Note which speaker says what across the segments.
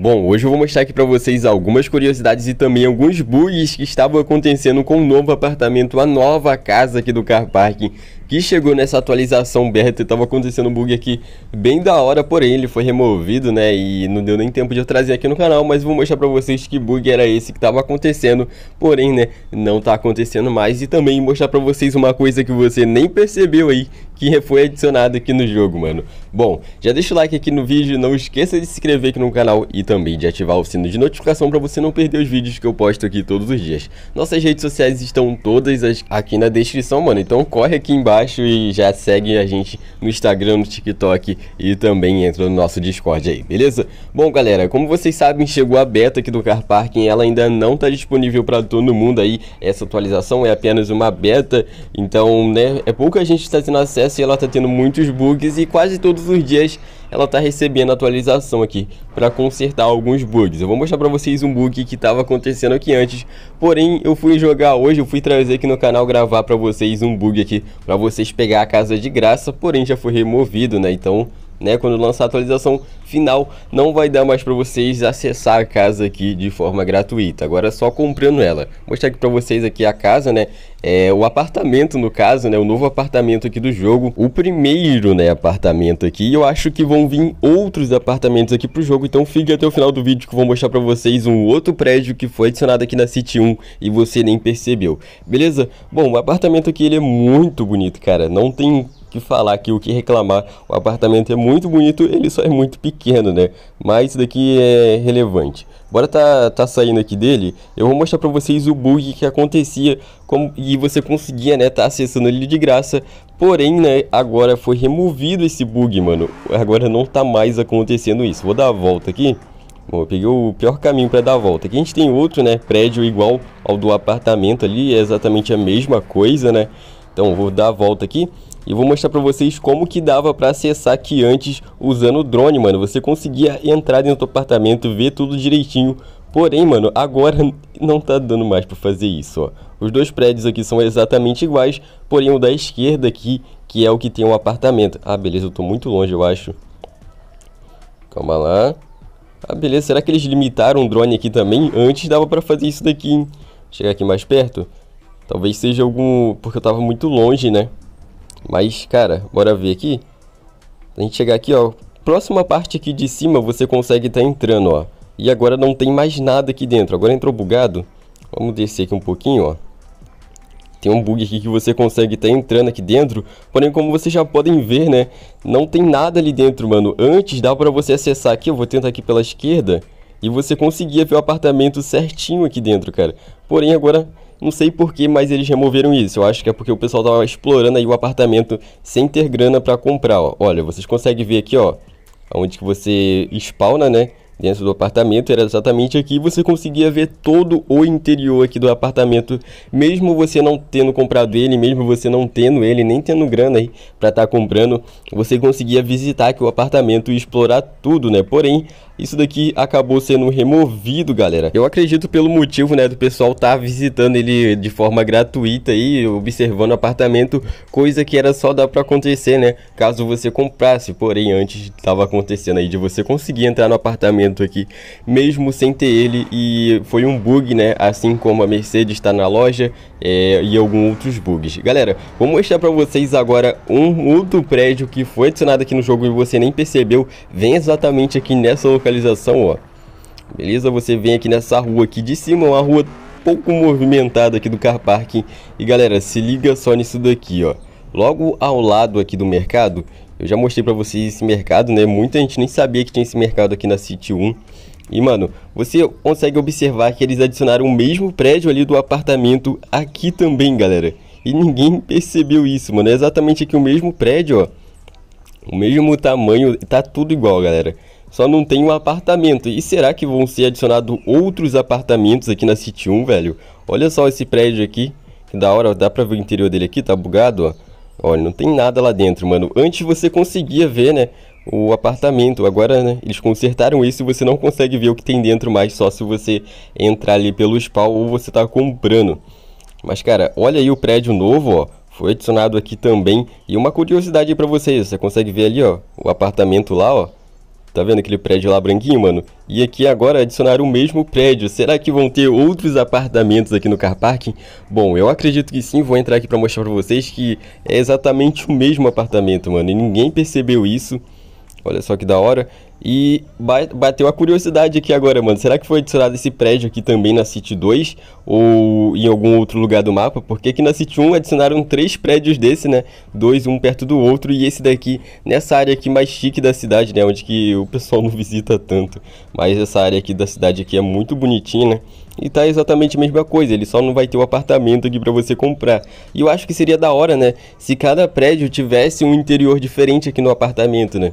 Speaker 1: Bom, hoje eu vou mostrar aqui para vocês algumas curiosidades e também alguns bugs que estavam acontecendo com o novo apartamento, a nova casa aqui do Car parking que chegou nessa atualização beta e estava acontecendo um bug aqui bem da hora, porém ele foi removido, né, e não deu nem tempo de eu trazer aqui no canal, mas vou mostrar para vocês que bug era esse que estava acontecendo, porém, né, não está acontecendo mais e também mostrar para vocês uma coisa que você nem percebeu aí, que foi adicionado aqui no jogo, mano. Bom, já deixa o like aqui no vídeo, não esqueça de se inscrever aqui no canal e também de ativar o sino de notificação para você não perder os vídeos que eu posto aqui todos os dias. Nossas redes sociais estão todas aqui na descrição, mano, então corre aqui embaixo e já segue a gente no Instagram, no TikTok e também entra no nosso Discord aí, beleza? Bom, galera, como vocês sabem, chegou a beta aqui do Car Parking, ela ainda não tá disponível para todo mundo aí, essa atualização é apenas uma beta, então, né, é pouca gente está tendo acesso iOS ela está tendo muitos bugs e quase todos os dias ela está recebendo atualização aqui para consertar alguns bugs. Eu vou mostrar para vocês um bug que estava acontecendo aqui antes, porém eu fui jogar hoje, eu fui trazer aqui no canal gravar para vocês um bug aqui para vocês pegar a casa de graça, porém já foi removido, né? Então né? Quando lançar a atualização final, não vai dar mais para vocês acessar a casa aqui de forma gratuita. Agora é só comprando ela. Vou mostrar aqui para vocês aqui a casa, né? É o apartamento no caso, né? O novo apartamento aqui do jogo, o primeiro, né, apartamento aqui. eu acho que vão vir outros apartamentos aqui pro jogo, então fique até o final do vídeo que eu vou mostrar para vocês um outro prédio que foi adicionado aqui na City 1 e você nem percebeu. Beleza? Bom, o apartamento aqui ele é muito bonito, cara. Não tem que falar aqui, o que reclamar. O apartamento é muito bonito, ele só é muito pequeno, né? Mas isso daqui é relevante. Bora tá, tá saindo aqui dele, eu vou mostrar para vocês o bug que acontecia como, e você conseguia, né, tá acessando ele de graça. Porém, né, agora foi removido esse bug, mano. Agora não tá mais acontecendo isso. Vou dar a volta aqui. Bom, eu peguei o pior caminho para dar a volta. Aqui a gente tem outro, né, prédio igual ao do apartamento ali, é exatamente a mesma coisa, né? Então vou dar a volta aqui e vou mostrar para vocês como que dava para acessar aqui antes usando o drone, mano. Você conseguia entrar dentro do apartamento, ver tudo direitinho. Porém, mano, agora não tá dando mais para fazer isso, ó. Os dois prédios aqui são exatamente iguais, porém o da esquerda aqui, que é o que tem um apartamento. Ah, beleza, eu tô muito longe, eu acho. Calma lá. Ah, beleza, será que eles limitaram o drone aqui também? Antes dava para fazer isso daqui, hein? Chegar aqui mais perto. Talvez seja algum... Porque eu tava muito longe, né? Mas, cara, bora ver aqui. A gente chegar aqui, ó. Próxima parte aqui de cima você consegue tá entrando, ó. E agora não tem mais nada aqui dentro. Agora entrou bugado. Vamos descer aqui um pouquinho, ó. Tem um bug aqui que você consegue estar tá entrando aqui dentro. Porém, como vocês já podem ver, né? Não tem nada ali dentro, mano. Antes dá pra você acessar aqui. Eu vou tentar aqui pela esquerda. E você conseguia ver o apartamento certinho aqui dentro, cara. Porém, agora não sei porquê, mas eles removeram isso. Eu acho que é porque o pessoal tava explorando aí o apartamento sem ter grana para comprar, ó. Olha, vocês conseguem ver aqui, ó, onde que você spawna, né? dentro do apartamento, era exatamente aqui, você conseguia ver todo o interior aqui do apartamento, mesmo você não tendo comprado ele, mesmo você não tendo ele, nem tendo grana aí para estar tá comprando, você conseguia visitar aqui o apartamento e explorar tudo, né? Porém, isso daqui acabou sendo removido, galera. Eu acredito pelo motivo, né, do pessoal estar tá visitando ele de forma gratuita e observando o apartamento, coisa que era só dar para acontecer, né, caso você comprasse. Porém, antes estava acontecendo aí de você conseguir entrar no apartamento momento aqui, mesmo sem ter ele. E foi um bug, né? Assim como a Mercedes está na loja é, e alguns outros bugs. Galera, vou mostrar para vocês agora um outro prédio que foi adicionado aqui no jogo e você nem percebeu. Vem exatamente aqui nessa localização, ó. Beleza? Você vem aqui nessa rua aqui de cima, uma rua pouco movimentada aqui do car parking. E galera, se liga só nisso daqui, ó. Logo ao lado aqui do mercado eu já mostrei para vocês esse mercado, né? Muita gente nem sabia que tinha esse mercado aqui na City 1. E, mano, você consegue observar que eles adicionaram o mesmo prédio ali do apartamento aqui também, galera. E ninguém percebeu isso, mano. É exatamente aqui o mesmo prédio, ó. O mesmo tamanho, tá tudo igual, galera. Só não tem um apartamento. E será que vão ser adicionados outros apartamentos aqui na City 1, velho? Olha só esse prédio aqui. Que da hora, dá pra ver o interior dele aqui, tá bugado, ó. Olha, não tem nada lá dentro, mano. Antes você conseguia ver, né, o apartamento. Agora, né, eles consertaram isso e você não consegue ver o que tem dentro mais, só se você entrar ali pelo spawn ou você tá comprando. Mas, cara, olha aí o prédio novo, ó. Foi adicionado aqui também. E uma curiosidade aí pra vocês, você consegue ver ali, ó, o apartamento lá, ó. Tá vendo aquele prédio lá branquinho, mano? E aqui agora adicionaram o mesmo prédio. Será que vão ter outros apartamentos aqui no car parking? Bom, eu acredito que sim. Vou entrar aqui pra mostrar pra vocês que é exatamente o mesmo apartamento, mano. E ninguém percebeu isso. Olha só que da hora. E bateu a curiosidade aqui agora, mano. Será que foi adicionado esse prédio aqui também na City 2 ou em algum outro lugar do mapa? Porque aqui na City 1 adicionaram três prédios desse, né? Dois, um perto do outro e esse daqui nessa área aqui mais chique da cidade, né? Onde que o pessoal não visita tanto. Mas essa área aqui da cidade aqui é muito bonitinha, né? E tá exatamente a mesma coisa, ele só não vai ter o um apartamento aqui para você comprar. E eu acho que seria da hora, né? Se cada prédio tivesse um interior diferente aqui no apartamento, né?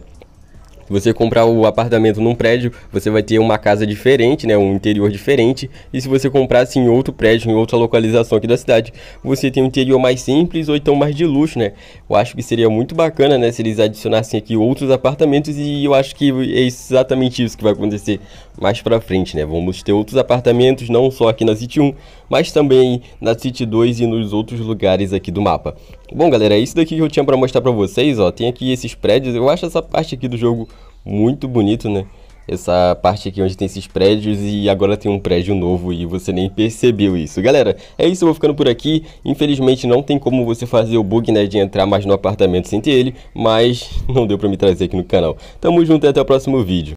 Speaker 1: se você comprar o apartamento num prédio, você vai ter uma casa diferente, né, um interior diferente. E se você comprasse assim, em outro prédio, em outra localização aqui da cidade, você tem um interior mais simples ou então mais de luxo, né? Eu acho que seria muito bacana, né, se eles adicionassem aqui outros apartamentos e eu acho que é exatamente isso que vai acontecer mais para frente, né? Vamos ter outros apartamentos não só aqui na City 1, mas também na City 2 e nos outros lugares aqui do mapa. Bom, galera, é isso daqui que eu tinha para mostrar para vocês, ó. Tem aqui esses prédios. Eu acho essa parte aqui do jogo muito bonito, né? Essa parte aqui onde tem esses prédios e agora tem um prédio novo e você nem percebeu isso. Galera, é isso, eu vou ficando por aqui. Infelizmente não tem como você fazer o bug, né, de entrar mais no apartamento sem ter ele, mas não deu pra me trazer aqui no canal. Tamo junto e até o próximo vídeo.